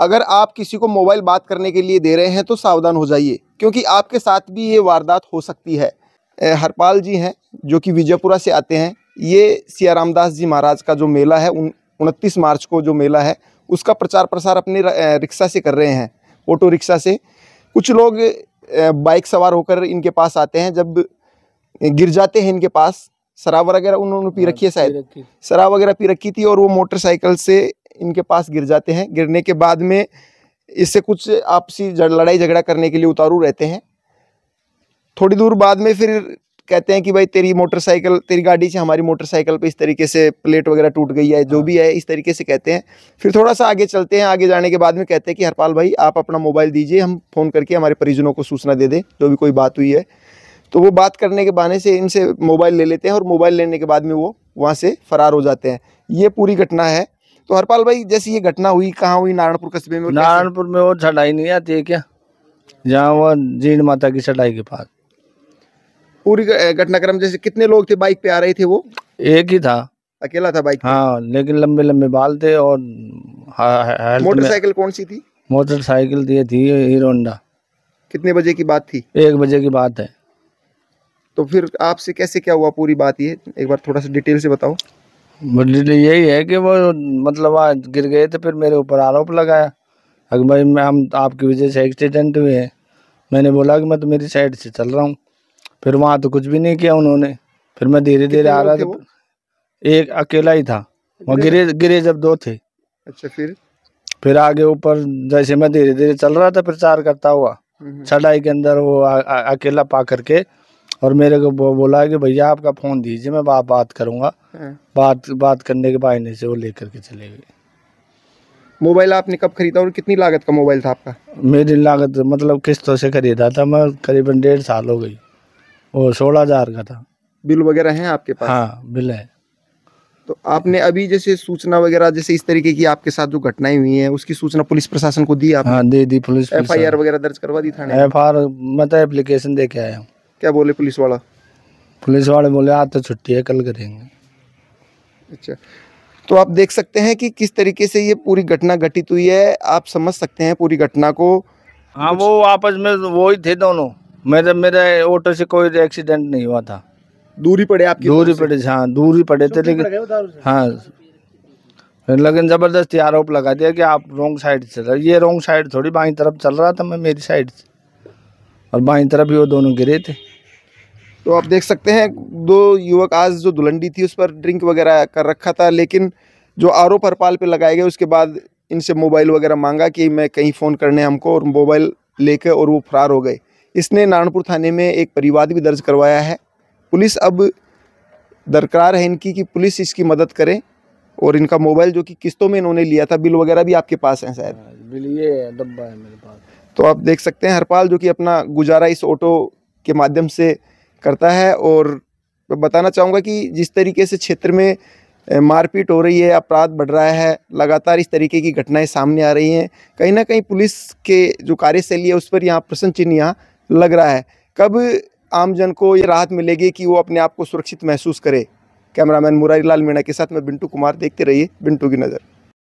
अगर आप किसी को मोबाइल बात करने के लिए दे रहे हैं तो सावधान हो जाइए क्योंकि आपके साथ भी ये वारदात हो सकती है हरपाल जी हैं जो कि विजयपुरा से आते हैं ये सिया रामदास जी महाराज का जो मेला है उन उनतीस मार्च को जो मेला है उसका प्रचार प्रसार अपने रिक्शा से कर रहे हैं ऑटो रिक्शा से कुछ लोग बाइक सवार होकर इनके पास आते हैं जब गिर जाते हैं इनके पास शराब वगैरह उन्होंने पी हाँ, रखी है शायद शराब वगैरह पी रखी थी और वो मोटरसाइकिल से इनके पास गिर जाते हैं गिरने के बाद में इससे कुछ आपसी लड़ाई झगड़ा करने के लिए उतारू रहते हैं थोड़ी दूर बाद में फिर कहते हैं कि भाई तेरी मोटरसाइकिल तेरी गाड़ी से हमारी मोटरसाइकिल पे इस तरीके से प्लेट वगैरह टूट गई है जो भी है इस तरीके से कहते हैं फिर थोड़ा सा आगे चलते हैं आगे जाने के बाद में कहते हैं कि हरपाल भाई आप अपना मोबाइल दीजिए हम फ़ोन करके हमारे परिजनों को सूचना दे दें जो भी कोई बात हुई है तो वो बात करने के बहाने से इनसे मोबाइल ले लेते हैं और मोबाइल लेने के बाद में वो वहाँ से फ़रार हो जाते हैं ये पूरी घटना है तो हरपाल भाई जैसी ये घटना हुई कहाँ हुई नारायणपुर कस्बे में नारायणपुर में वो चढ़ाई नहीं आती है क्या जहाँ वो जीण माता की चढ़ाई के पास पूरी घटनाक्रम जैसे कितने लोग थे बाइक पे आ रहे थे वो एक ही था अकेला था बाइक हाँ लेकिन लंबे लंबे बाल थे और मोटरसाइकिल कौन सी थी मोटरसाइकिल थी तो थी हीरो कितने बजे की बात थी एक बजे की बात है तो फिर आपसे कैसे क्या हुआ पूरी बात ये एक बार थोड़ा सा डिटेल से बताओ यही है कि वो मतलब आज गिर गए तो फिर मेरे ऊपर आरोप लगाया अगर भाई मैं हम आपकी वजह से एक्सीडेंट हुए हैं मैंने बोला कि मैं तो मेरी साइड से चल रहा हूँ फिर वहाँ तो कुछ भी नहीं किया उन्होंने फिर मैं धीरे धीरे आ रहा था एक अकेला ही था वहाँ गिरे गिरे जब दो थे अच्छा फिर फिर आगे ऊपर जैसे मैं धीरे धीरे चल रहा था प्रचार करता हुआ चढ़ाई हम्म, हम्म। के अंदर वो अकेला पा करके और मेरे को बोला कि भैया आपका फ़ोन दीजिए मैं बात बात करूंगा हाँ। बात बात करने के बाद से वो लेकर के चले गए मोबाइल आपने कब खरीदा और कितनी लागत का मोबाइल था आपका मेरी लागत मतलब किस्तों से खरीदा था मैं करीबन डेढ़ साल हो गई वो सोलह हज़ार का था बिल वगैरह हैं आपके पास हाँ बिल है तो आपने अभी जैसे सूचना वगैरह जैसे इस तरीके की आपके साथ जो घटनाएं हुई हैं उसकी सूचना पुलिस प्रशासन को दी आपने हाँ दे दी पुलिस एफ आई वगैरह दर्ज करवा दी थाने एफ आई आर मैं तो एप्लीकेशन दे के आया हूँ क्या बोले पुलिस वाला पुलिस वाले बोले आज तो छुट्टी है कल करेंगे अच्छा तो आप देख सकते हैं कि किस तरीके से ये पूरी घटना घटित हुई है आप समझ सकते हैं पूरी घटना को हाँ वो आपस में वो ही थे दोनों मेरे मेरे ऑटो से कोई एक्सीडेंट नहीं हुआ था दूरी पड़े आपकी दूरी पड़े हाँ दूरी पड़े थे लेकिन हाँ लेकिन ज़बरदस्ती आरोप लगा दिया कि आप रॉन्ग साइड से ये रोंग साइड थोड़ी बाई तरफ चल रहा था मैं मेरी साइड से और बाई तरफ भी वो दोनों गिरे थे तो आप देख सकते हैं दो युवक आज जो दुलंडी थी उस पर ड्रिंक वगैरह कर रखा था लेकिन जो आरोप हरपाल पे लगाए गए उसके बाद इनसे मोबाइल वगैरह मांगा कि मैं कहीं फ़ोन करने हमको और मोबाइल लेकर और वो फरार हो गए इसने नारायणपुर थाने में एक परिवाद भी दर्ज करवाया है पुलिस अब दरकरार है इनकी कि पुलिस इसकी मदद करे और इनका मोबाइल जो कि किस्तों में इन्होंने लिया था बिल वगैरह भी आपके पास है शायद हाँ, बिल ये डब्बा है मेरे पास तो आप देख सकते हैं हरपाल जो कि अपना गुजारा इस ऑटो के माध्यम से करता है और मैं बताना चाहूँगा कि जिस तरीके से क्षेत्र में मारपीट हो रही है अपराध बढ़ रहा है लगातार इस तरीके की घटनाएं सामने आ रही हैं कहीं ना कहीं पुलिस के जो कार्यशैली है उस पर यहाँ प्रश्न चिन्ह यहाँ लग रहा है कब आमजन को ये राहत मिलेगी कि वो अपने आप को सुरक्षित महसूस करे कैमरामैन मुरारी लाल मीणा के साथ मैं बिंटू कुमार देखते रहिए बिंटू की नज़र